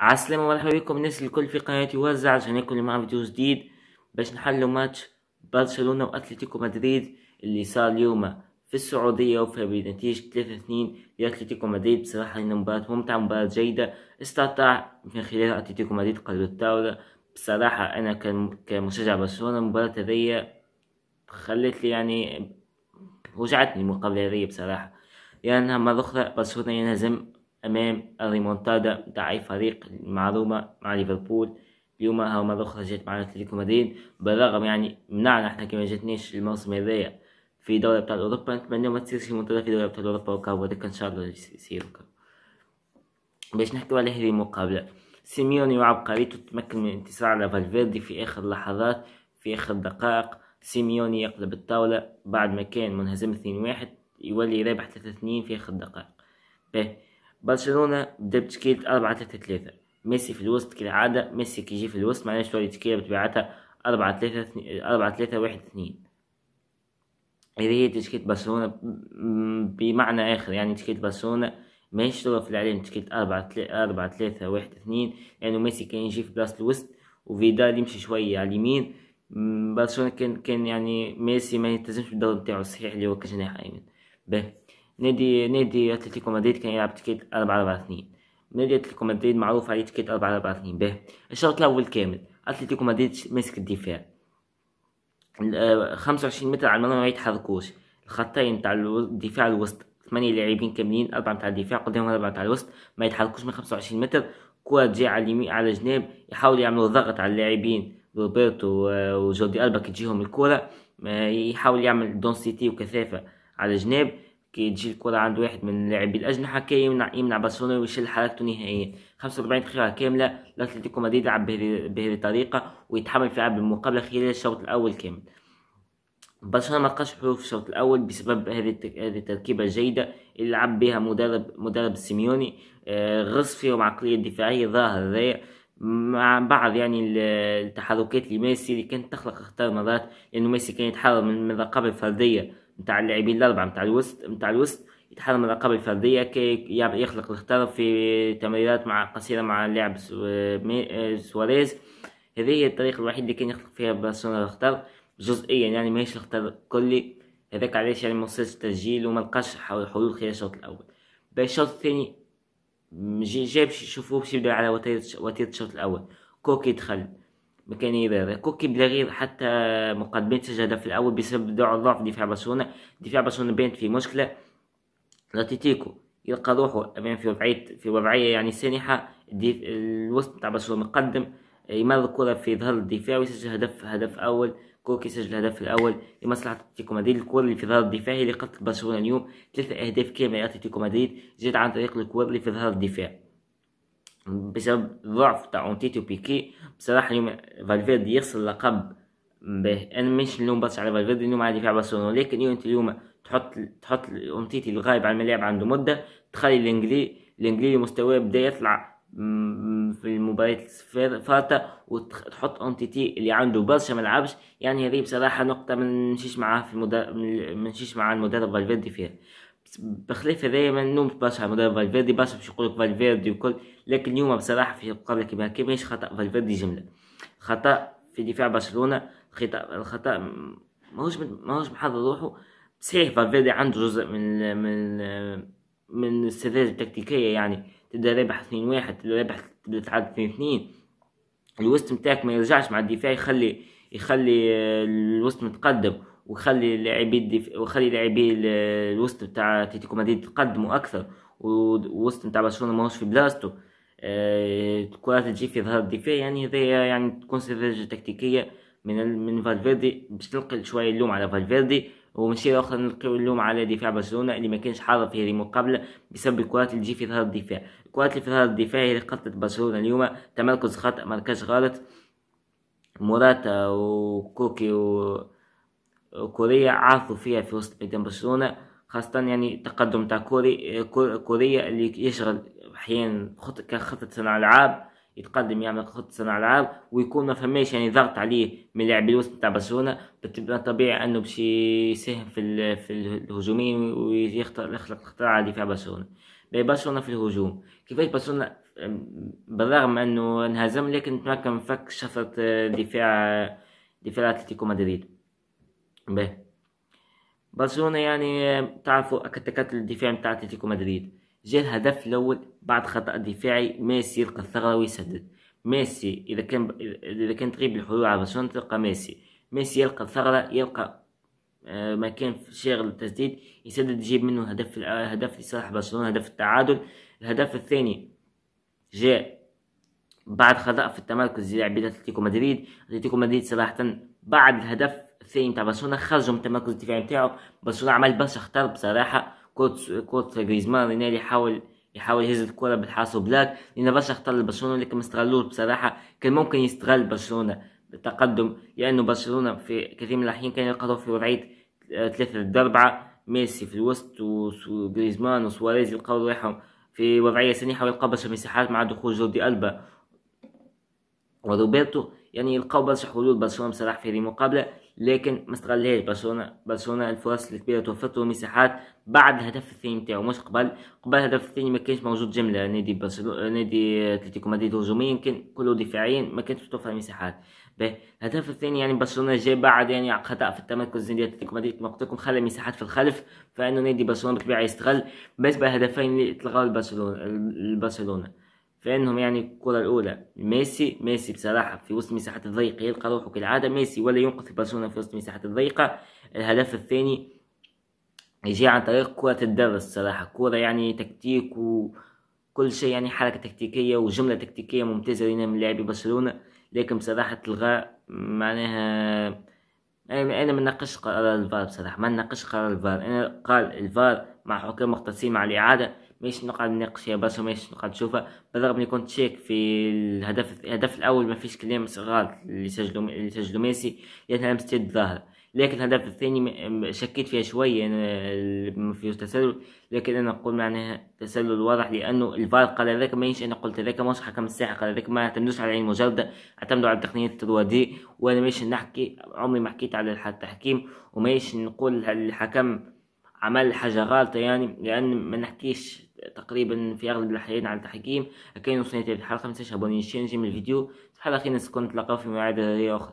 عسلامة ومرحبا بكم الناس الكل في قناتي وزع عشان يكون معاه فيديو جديد باش نحلوا ماتش برشلونة واتلتيكو مدريد اللي صار اليوم في السعودية وفى بنتيجة 3 2 لاتلتيكو مدريد بصراحة إن مباراة ممتعة مباراة جيدة استطاع من خلال اتلتيكو مدريد قلب الطاولة بصراحة أنا كمشجع برشلونة المباراة هذيا خلت لي يعني وجعتني المقابلة هذيا بصراحة لأنها يعني مرة أخرى برشلونة ينهزم أمام الريمونتادا بتاع أي فريق معلومة مع ليفربول اليوم هاو مرة أخرى جات معنا أتلتيكو مدريد بالرغم يعني منعنا احنا كما جاتناش الموسم هذايا في دوري أبطال أوروبا نتمنى ما تصيرش منتدى في دوري أبطال أوروبا وكاو هذاك إن شاء الله يصير باش نحكيو على هذه المقابلة سيميوني وعبقريته تمكن من الانتصار على فالفيردي في آخر لحظات في آخر دقائق سيميوني يقلب الطاولة بعد ما كان منهزم اثنين واحد يولي رابح 3 2 في آخر دقائق به برشلونة بدا بتشكيلة 4 3 3 ميسي في الوسط كالعادة ميسي كيجي في الوسط معناها تولي تشكيلة اربعة 4 3 4 3 1 2 هذه هي تشكيلة برشلونة بمعنى آخر يعني تشكيلة برشلونة ماهيش تروح في الاعلام تشكيلة أربعة أربعة ثلاثة واحد اثنين لأنه ميسي كان يجي في بلاصة الوسط وفيدال يمشي شوية على اليمين برشلونة كان كان يعني ميسي ما يلتزمش بالدور بتاعه الصحيح اللي هو كجناح أيمن ب نادي نادي اتلتيكو مدريد كان يلعب تيكيت 4 4 2 نادي اتلتيكو مدريد معروف عليه تيكيت 4 4 2 ب الشوط الاول كامل اتلتيكو مدريد ماسك الدفاع 25 آه، متر على المرمى ما يتحركوش الخطين تاع الدفاع الوسط ثمانية لاعبين كاملين أربعة تاع الدفاع قدامهم أربعة تاع الوسط ما يتحركوش من 25 متر كرة تجي على اليمين على الجناب يحاولوا يعملوا ضغط على اللاعبين روبرتو آه، وجوردي ألبا كي تجيهم الكرة آه، يحاول يعمل دونسيتي وكثافة على جناب كي تجي الكرة عند واحد من لاعبي الأجنحة كي يمنع يمنع برشلونة ويشل حركته نهائيا 45 دقيقة كاملة لأتلتيكو مدريد يلعب بهذه الطريقة ويتحمل في لعب المقابلة خلال الشوط الأول كامل برشلونة ما لقاش حلول في الشوط الأول بسبب هذه هذه التركيبة الجيدة اللي لعب بها مدرب مدرب سيميوني آه، غص فيهم عقلية دفاعية ظاهر ذا مع بعض يعني التحركات لميسي اللي كانت تخلق اخطار مرات لأنه ميسي كان يتحرر من الرقابة الفردية نتاع اللاعبين الاربعه نتاع الوسط نتاع الوسط يتحرم الرقابه الفرديه كي يخلق الخطر في تمريرات مع قصيره مع اللاعب آه، سواريز هذه هي الطريقه الوحيده اللي كان يخلق فيها برشلونه الخطر جزئيا يعني ماهيش الخطر كلي هذاك علاش يعني موصلش تسجيل وما لقاش حلول خلال الشوط الاول باش الشوط الثاني جاب شوفوه باش يبدا على وتيره الشوط الاول كوكي دخل مكان يبابا كوكي بلا غير حتى مقدمين سجل هدف الاول بسبب ضعف دفاع برشلونه دفاع برشلونه بنت في مشكله لاتيتيكو يلقى روحه امام في وضعيه في وضعيه يعني سانحه الوسط بتاع برشلونه مقدم يمر الكره في ظهر الدفاع ويسجل هدف هدف اول كوكي سجل الهدف الاول لمصلحه اتلتيكو مدريد الكره اللي في ظهر الدفاع هي اللي قتلت برشلونه اليوم ثلاثه اهداف كامله لاتلتيكو مدريد جات عن طريق الكره اللي في ظهر الدفاع بسبب ضعف تاع اونتيتي وبيكي بصراحه اليوم فالفيردي يخسر لقب به انا مش اليوم بس على فالفيردي اليوم على دفاع برشلونه لكن اليوم انت اليوم تحط تحط اونتيتي الغايب عن الملاعب عنده مده تخلي الانجلي الانجليزي مستواه بدا يطلع في المباريات فاتة وتحط اونتيتي اللي عنده برشا ملعبش يعني هذه بصراحه نقطه منشيش معاه في المدرب منشيش مع المدرب فالفيردي فيها بخلاف دائما نوم برشا على مدرب فالفيردي برشا باش يقولك فالفيردي وكل لكن اليوم بصراحه في قبل كيما هكا ماهيش خطا فالفيردي جمله خطا في دفاع برشلونه خطا الخطا ماهوش ماهوش محضر روحه صحيح فالفيردي عنده جزء من من من السذاجه التكتيكيه يعني تبدا رابح 2 واحد تبدا رابح تبدا تعدي 2 2 الوسط نتاعك ما يرجعش مع الدفاع يخلي يخلي آه، الوسط متقدم ويخلي الدف... ويخلي لاعبي الوسط بتاع اتلتيكو مدريد يتقدموا اكثر والوسط بتاع برشلونه ماهوش في بلاصته الكرات آه، تجي في ظهر الدفاع يعني هذا يعني تكون استراتيجيه تكتيكيه من من فالفيردي باش نلقي شويه اللوم على فالفيردي ومن شيء اخر نلقيو اللوم على دفاع برشلونه اللي ما كانش حاضر في هذه المقابله بسبب الكرات اللي تجي في ظهر الدفاع الكرات اللي في ظهر الدفاع هي اللي قتلت برشلونه اليوم تمركز خطا مركز غلط موراتا وكوكي و كوريا عاثوا فيها في وسط ميدان برشلونة خاصة يعني تقدم تاع كوري كوريا اللي يشغل أحيانا كخطة صناع ألعاب يتقدم يعمل خطة صناع ألعاب ويكون ما فماش يعني ضغط عليه من لاعبي الوسط تاع برشلونة طبيعي أنه باش يساهم في في الهجومين ويخلق الخطر على دفاع برشلونة برشلونة في الهجوم كيفاش برشلونة بالرغم أنه انهزم لكن تمكن من فك شفرة دفاع دفاع أتلتيكو مدريد به برشلونة يعني آه، تعرفوا اكتكات الدفاع نتاع اتلتيكو مدريد جا الهدف الاول بعد خطأ دفاعي ميسي يلقى الثغرة ويسدد ميسي اذا كان اذا كان تغيب الحلول على برشلونة تلقى ميسي ميسي يلقى الثغرة يلقى آه، مكان شاغل التسديد يسدد يجيب منه هدف آه، هدف لصالح برشلونة هدف التعادل الهدف الثاني جاء بعد خطأ في التمركز للاعبين اتلتيكو مدريد اتلتيكو مدريد صراحة بعد الهدف الثاني بتاع برشلونه خرجوا من التمركز الدفاعي نتاعو برشلونه عمل برشا خطر بصراحه كوت كوت جريزمان رينالي يحاول يحاول يهز الكرة بالحارس بلاك لان برشا خطر لبرشلونه لكن ما استغلوش بصراحه كان ممكن يستغل برشلونه بالتقدم لانه برشلونه في كثير من الاحيان كان يلقاو في وضعيه آه، ثلاثة ضد أربعة ميسي في الوسط وجريزمان وسواريز يلقاو روحهم في وضعية سنيحة ويلقاو برشا مساحات مع دخول جوردي ألبا وروبرتو يعني يلقاو برشا حلول برشلونة بصراحة في هذه المقابلة لكن ما استغلهاش برشلونه برشلونه الفرص الكبيره توفرت له مساحات بعد الهدف الثاني نتاعو مش قبل قبل الهدف الثاني ما كانش موجود جمله نادي برشلونه نادي اتلتيكو مدريد هجوميا كان كله دفاعيا ما كانتش توفر مساحات به الهدف الثاني يعني برشلونه جاء بعد يعني خطا في التمركز نادي اتلتيكو مدريد كما قلت لكم خلى مساحات في الخلف فانه نادي برشلونه بالطبيعه يستغل بس لهدفين اللي تلغاو لبرشلونه فانهم يعني الكره الاولى ميسي ميسي بصراحه في وسط مساحات الضيقه يلقى روحه كالعاده ميسي ولا ينقذ برشلونه في وسط مساحات الضيقه الهدف الثاني يجي عن طريق كرة الدرس صراحة كرة يعني تكتيك وكل شيء يعني حركة تكتيكية وجملة تكتيكية ممتازة لنا من لاعبي برشلونة لكن بصراحة تلغى معناها أنا ما نناقش قرار الفار بصراحة ما نناقش قرار الفار أنا قال الفار مع حكام مختصين مع الإعادة مش نقعد نناقش فيها بس مش نقعد نشوفها بالرغم اني كنت شاك في الهدف الهدف الاول ما فيش كلام غلط اللي سجلوا اللي سجلوا ميسي لانها لمست يد ظاهره لكن الهدف الثاني شكيت فيها شوية ما فيهوش تسلل لكن أنا أقول معناها تسلل واضح لأنه الفار قال هذاك مانيش أنا قلت هذاك مش حكم الساحة قال هذاك ما اعتمدوش على العين المجردة اعتمدوا على التقنية التروادي وأنا مانيش نحكي عمري ما حكيت على التحكيم ومانيش نقول الحكم عمل حاجة غلطة يعني لأن ما نحكيش تقريبا في أغلب الأحيان على التحكيم كان وصلنا الحلقة ما تنساش أبوني نجم الفيديو حلقة خير نتلاقاو في مواعيد أخرى